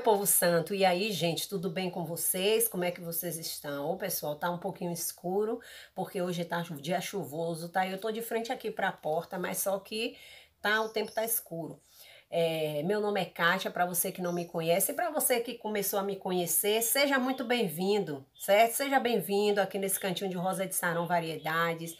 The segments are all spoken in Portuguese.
meu povo santo, e aí, gente, tudo bem com vocês? Como é que vocês estão? O pessoal tá um pouquinho escuro, porque hoje tá um dia chuvoso, tá? Eu tô de frente aqui para a porta, mas só que tá o tempo tá escuro. É, meu nome é Kátia, para você que não me conhece, e para você que começou a me conhecer, seja muito bem-vindo, certo? Seja bem-vindo aqui nesse cantinho de Rosa de Sarão Variedades.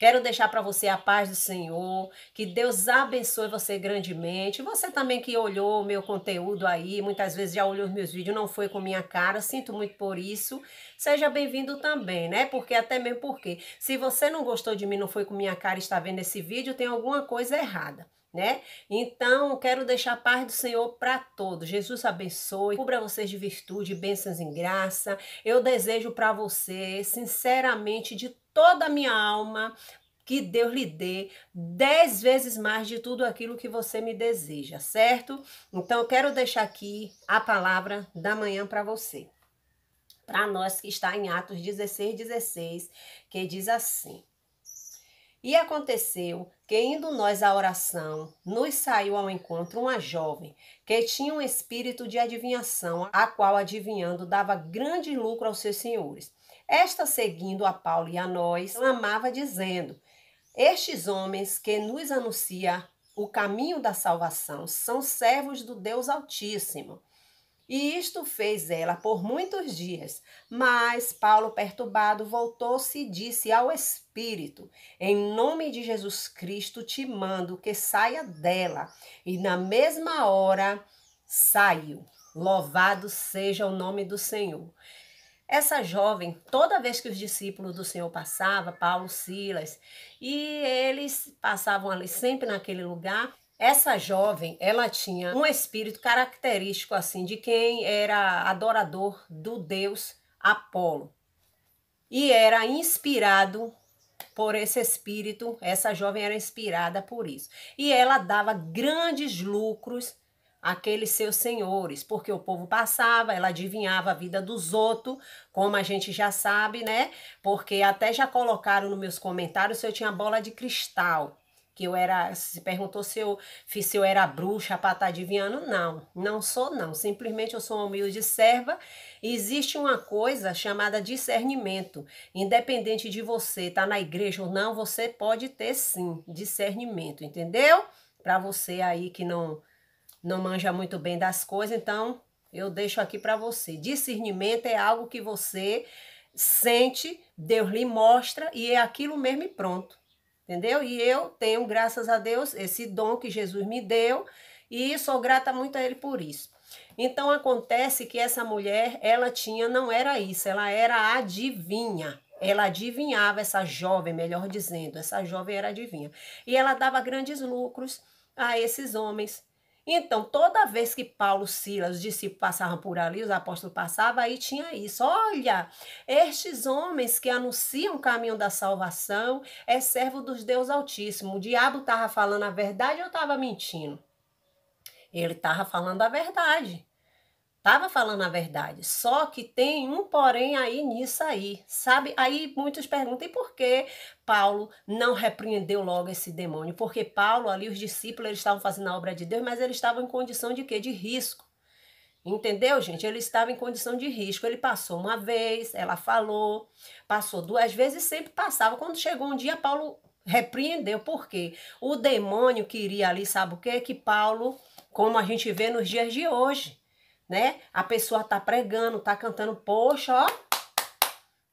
Quero deixar para você a paz do Senhor, que Deus abençoe você grandemente. Você também que olhou o meu conteúdo aí, muitas vezes já olhou os meus vídeos, não foi com minha cara, sinto muito por isso. Seja bem-vindo também, né? Porque até mesmo porque se você não gostou de mim, não foi com minha cara, está vendo esse vídeo, tem alguma coisa errada né? Então, quero deixar a paz do Senhor para todos. Jesus abençoe, cubra vocês de virtude, bênçãos em graça. Eu desejo para você, sinceramente, de toda a minha alma, que Deus lhe dê dez vezes mais de tudo aquilo que você me deseja, certo? Então eu quero deixar aqui a palavra da manhã para você. Para nós que está em Atos 16, 16, que diz assim. E aconteceu que, indo nós à oração, nos saiu ao encontro uma jovem que tinha um espírito de adivinhação, a qual, adivinhando, dava grande lucro aos seus senhores esta, seguindo a Paulo e a nós, amava dizendo: Estes homens que nos anuncia o caminho da salvação são servos do Deus Altíssimo. E isto fez ela por muitos dias. Mas Paulo, perturbado, voltou-se e disse ao Espírito: Em nome de Jesus Cristo te mando que saia dela. E na mesma hora saiu. Louvado seja o nome do Senhor. Essa jovem, toda vez que os discípulos do Senhor passavam, Paulo, Silas, e eles passavam ali sempre naquele lugar, essa jovem, ela tinha um espírito característico assim de quem era adorador do deus Apolo. E era inspirado por esse espírito, essa jovem era inspirada por isso. E ela dava grandes lucros aqueles seus senhores, porque o povo passava, ela adivinhava a vida dos outros, como a gente já sabe, né? Porque até já colocaram nos meus comentários se eu tinha bola de cristal que eu era, se perguntou se eu, se eu era bruxa para estar tá adivinhando, não, não sou não, simplesmente eu sou uma humilde serva, existe uma coisa chamada discernimento, independente de você estar tá na igreja ou não, você pode ter sim discernimento, entendeu? Para você aí que não não manja muito bem das coisas, então eu deixo aqui para você. Discernimento é algo que você sente, Deus lhe mostra e é aquilo mesmo e pronto. Entendeu? E eu tenho, graças a Deus, esse dom que Jesus me deu e sou grata muito a ele por isso. Então acontece que essa mulher, ela tinha, não era isso, ela era adivinha. Ela adivinhava essa jovem, melhor dizendo, essa jovem era adivinha. E ela dava grandes lucros a esses homens então, toda vez que Paulo, Silas, os discípulos passavam por ali, os apóstolos passavam, aí tinha isso. Olha, estes homens que anunciam o caminho da salvação é servo dos Deus Altíssimo. O diabo estava falando a verdade ou estava mentindo? Ele estava falando a verdade. Estava falando a verdade. Só que tem um porém aí nisso aí, sabe? Aí muitos perguntam, e por que Paulo não repreendeu logo esse demônio? Porque Paulo, ali, os discípulos, eles estavam fazendo a obra de Deus, mas eles estavam em condição de quê? De risco. Entendeu, gente? Ele estava em condição de risco. Ele passou uma vez, ela falou, passou duas vezes, sempre passava. Quando chegou um dia, Paulo repreendeu. Por quê? O demônio queria ali, sabe o quê? Que Paulo, como a gente vê nos dias de hoje, né? A pessoa tá pregando, tá cantando, poxa, ó.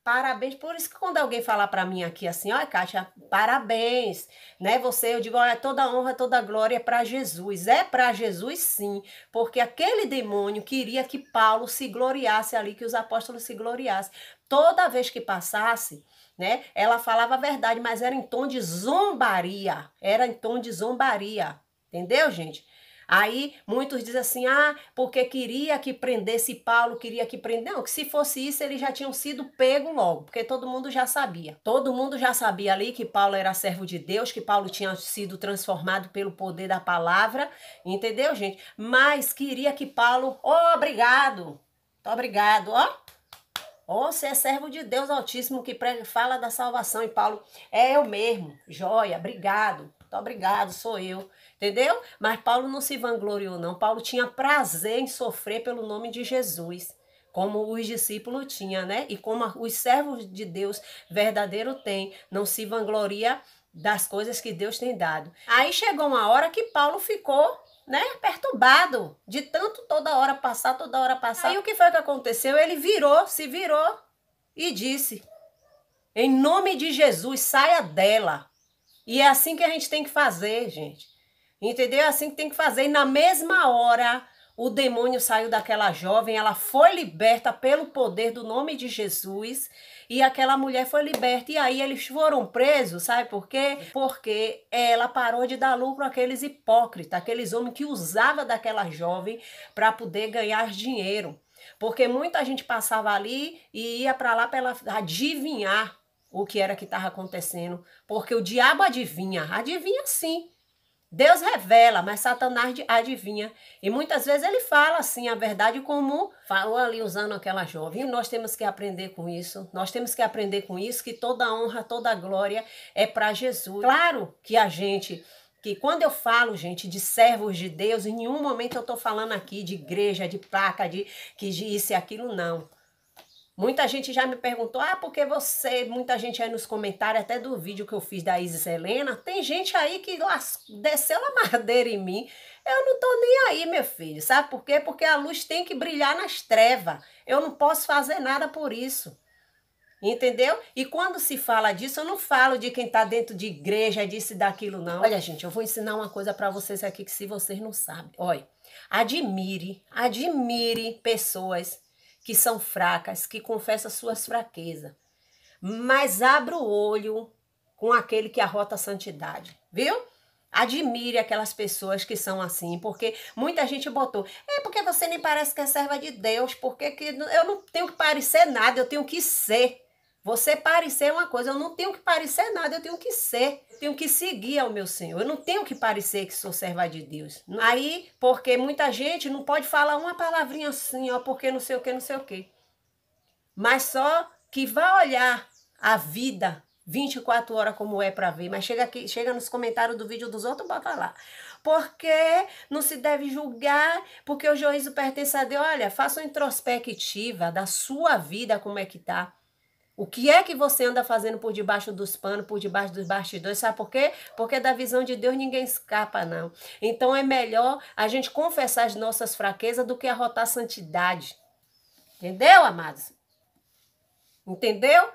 Parabéns. Por isso que quando alguém falar para mim aqui assim, ó, Kátia, parabéns, né? Você, eu digo, olha, toda honra, toda glória é para Jesus. É para Jesus sim, porque aquele demônio queria que Paulo se gloriasse ali, que os apóstolos se gloriassem. Toda vez que passasse, né? Ela falava a verdade, mas era em tom de zombaria. Era em tom de zombaria. Entendeu, gente? Aí muitos dizem assim: ah, porque queria que prendesse Paulo, queria que prendesse. Não, que se fosse isso, eles já tinham sido pego logo, porque todo mundo já sabia. Todo mundo já sabia ali que Paulo era servo de Deus, que Paulo tinha sido transformado pelo poder da palavra, entendeu, gente? Mas queria que Paulo, oh, obrigado, obrigado, ó. Ó, oh, você é servo de Deus Altíssimo que fala da salvação. E Paulo, é eu mesmo, joia, obrigado. Muito então, obrigado, sou eu. Entendeu? Mas Paulo não se vangloriou, não. Paulo tinha prazer em sofrer pelo nome de Jesus. Como os discípulos tinham, né? E como os servos de Deus verdadeiro têm. Não se vangloria das coisas que Deus tem dado. Aí chegou uma hora que Paulo ficou né, perturbado de tanto toda hora passar, toda hora passar. Aí o que foi que aconteceu? Ele virou, se virou e disse: Em nome de Jesus, saia dela. E é assim que a gente tem que fazer, gente. Entendeu? É assim que tem que fazer. E na mesma hora, o demônio saiu daquela jovem, ela foi liberta pelo poder do nome de Jesus. E aquela mulher foi liberta. E aí eles foram presos, sabe por quê? Porque ela parou de dar lucro àqueles hipócritas, aqueles homens que usava daquela jovem para poder ganhar dinheiro. Porque muita gente passava ali e ia para lá para adivinhar o que era que estava acontecendo, porque o diabo adivinha, adivinha sim. Deus revela, mas Satanás adivinha. E muitas vezes ele fala assim a verdade comum falou ali usando aquela jovem. E nós temos que aprender com isso. Nós temos que aprender com isso que toda honra, toda glória é para Jesus. Claro que a gente que quando eu falo, gente, de servos de Deus, em nenhum momento eu estou falando aqui de igreja, de placa, de que isso e aquilo, não. Muita gente já me perguntou: ah, porque você, muita gente aí nos comentários, até do vídeo que eu fiz da Isis Helena, tem gente aí que desceu a madeira em mim. Eu não tô nem aí, meu filho. Sabe por quê? Porque a luz tem que brilhar nas trevas. Eu não posso fazer nada por isso. Entendeu? E quando se fala disso, eu não falo de quem está dentro de igreja, disso e daquilo, não. Olha, gente, eu vou ensinar uma coisa para vocês aqui que se vocês não sabem. Olha, admire, admire pessoas que são fracas, que confessam suas fraquezas. Mas abra o olho com aquele que arrota a santidade, viu? Admire aquelas pessoas que são assim, porque muita gente botou. É porque você nem parece que é serva de Deus, porque que eu não tenho que parecer nada, eu tenho que ser. Você parecer é uma coisa, eu não tenho que parecer nada, eu tenho que ser, tenho que seguir ao meu Senhor, eu não tenho que parecer que sou serva de Deus. Aí, porque muita gente não pode falar uma palavrinha assim, ó, porque não sei o que, não sei o que. Mas só que vá olhar a vida 24 horas como é para ver, mas chega aqui, chega nos comentários do vídeo dos outros, bota lá. Porque não se deve julgar, porque o juízo pertence a Deus. Olha, faça uma introspectiva da sua vida, como é que tá. O que é que você anda fazendo por debaixo dos panos, por debaixo dos bastidores? Sabe por quê? Porque da visão de Deus ninguém escapa, não. Então é melhor a gente confessar as nossas fraquezas do que arrotar santidade. Entendeu, amados? Entendeu?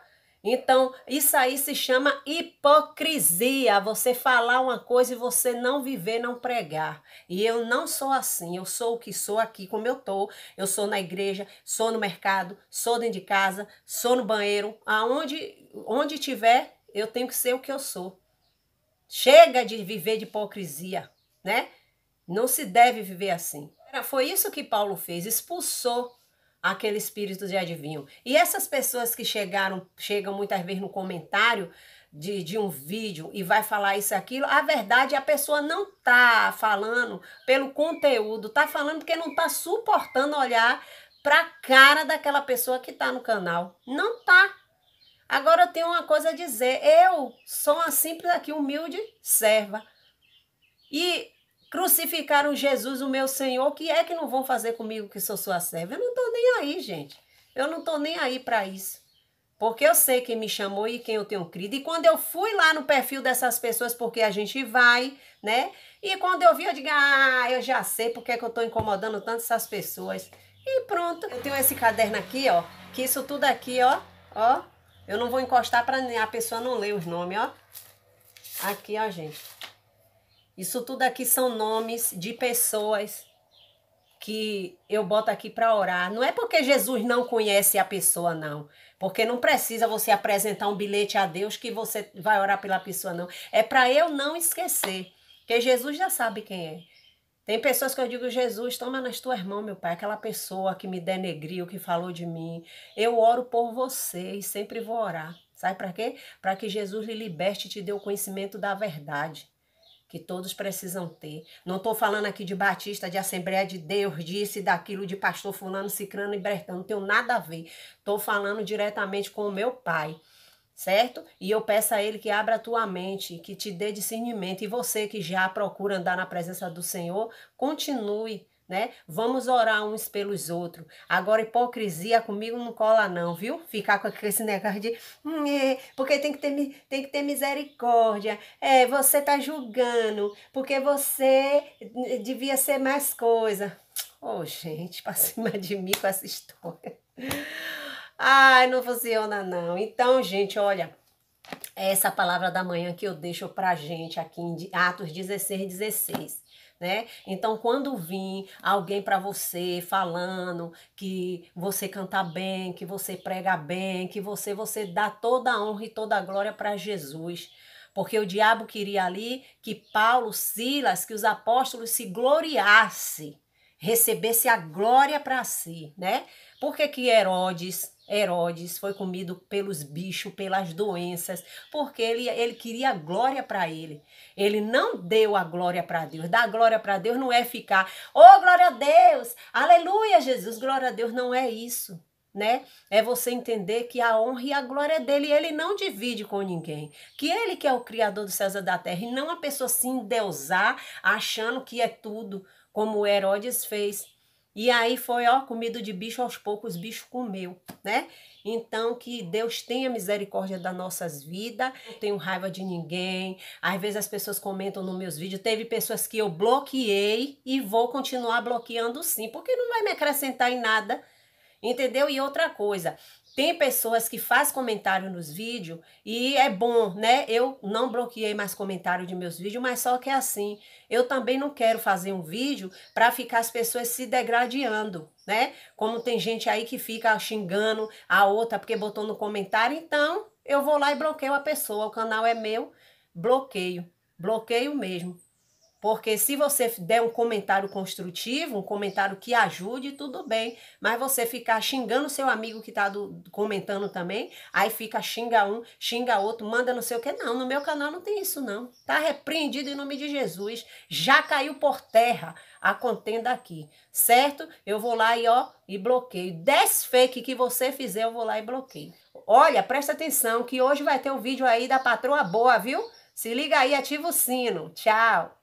Então, isso aí se chama hipocrisia. Você falar uma coisa e você não viver, não pregar. E eu não sou assim. Eu sou o que sou aqui, como eu tô. Eu sou na igreja, sou no mercado, sou dentro de casa, sou no banheiro, aonde onde tiver, eu tenho que ser o que eu sou. Chega de viver de hipocrisia, né? Não se deve viver assim. Foi isso que Paulo fez, expulsou aquele espírito de adivinho. E essas pessoas que chegaram, chegam muitas vezes no comentário de, de um vídeo e vai falar isso aquilo, a verdade é a pessoa não tá falando pelo conteúdo, tá falando porque não tá suportando olhar pra cara daquela pessoa que tá no canal. Não tá. Agora eu tenho uma coisa a dizer. Eu sou uma simples aqui humilde serva. E Crucificaram Jesus, o meu Senhor. O que é que não vão fazer comigo que sou sua serva? Eu não estou nem aí, gente. Eu não estou nem aí para isso. Porque eu sei quem me chamou e quem eu tenho crido. E quando eu fui lá no perfil dessas pessoas, porque a gente vai, né? E quando eu vi, eu digo, ah, eu já sei porque é que eu estou incomodando tanto essas pessoas. E pronto. Eu tenho esse caderno aqui, ó. Que isso tudo aqui, ó. Ó. Eu não vou encostar para a pessoa não ler os nomes, ó. Aqui, ó, gente. Isso tudo aqui são nomes de pessoas que eu boto aqui para orar. Não é porque Jesus não conhece a pessoa, não. Porque não precisa você apresentar um bilhete a Deus que você vai orar pela pessoa, não. É para eu não esquecer. Porque Jesus já sabe quem é. Tem pessoas que eu digo, Jesus, toma nas tuas mãos, meu pai, aquela pessoa que me denegriu, que falou de mim. Eu oro por você e sempre vou orar. Sabe para quê? Para que Jesus lhe liberte e te dê o conhecimento da verdade que todos precisam ter. Não estou falando aqui de Batista, de Assembleia de Deus, disso e daquilo, de pastor fulano, cicrano e bertão, não tenho nada a ver. Estou falando diretamente com o meu pai, certo? E eu peço a ele que abra a tua mente, que te dê discernimento. E você que já procura andar na presença do Senhor, continue né? Vamos orar uns pelos outros. Agora, hipocrisia comigo não cola, não, viu? Ficar com esse negócio de. Hum, é, porque tem que, ter, tem que ter misericórdia. É, você tá julgando, porque você hum, devia ser mais coisa. Oh, gente, pra cima de mim com essa história. Ai, não funciona, não. Então, gente, olha. Essa palavra da manhã que eu deixo pra gente aqui em Atos 16, 16 né? Então, quando vir alguém para você falando que você canta bem, que você prega bem, que você você dá toda a honra e toda a glória para Jesus. Porque o diabo queria ali que Paulo, Silas, que os apóstolos se gloriasse, recebesse a glória para si, né? Por que que Herodes Herodes foi comido pelos bichos, pelas doenças, porque ele, ele queria glória para ele. Ele não deu a glória para Deus. Dar glória para Deus não é ficar, oh glória a Deus, aleluia Jesus, glória a Deus, não é isso. Né? É você entender que a honra e a glória é dele, e ele não divide com ninguém. Que ele que é o criador dos céus e da terra, e não a pessoa se endeusar achando que é tudo, como Herodes fez. E aí foi, ó, comida de bicho aos poucos, bicho comeu, né? Então, que Deus tenha misericórdia das nossas vidas. Não tenho raiva de ninguém. Às vezes as pessoas comentam nos meus vídeos. Teve pessoas que eu bloqueei e vou continuar bloqueando sim, porque não vai me acrescentar em nada. Entendeu? E outra coisa, tem pessoas que faz comentário nos vídeos e é bom, né? Eu não bloqueei mais comentário de meus vídeos, mas só que é assim. Eu também não quero fazer um vídeo para ficar as pessoas se degradando, né? Como tem gente aí que fica xingando a outra porque botou no comentário, então eu vou lá e bloqueio a pessoa. O canal é meu, bloqueio, bloqueio mesmo. Porque se você der um comentário construtivo, um comentário que ajude, tudo bem. Mas você ficar xingando seu amigo que está comentando também, aí fica xinga um, xinga outro, manda não sei o que. Não, no meu canal não tem isso não. Tá repreendido em nome de Jesus. Já caiu por terra a contenda aqui, certo? Eu vou lá e ó, e bloqueio. 10 fake que você fizer, eu vou lá e bloqueio. Olha, presta atenção que hoje vai ter um vídeo aí da patroa boa, viu? Se liga aí, ativa o sino. Tchau.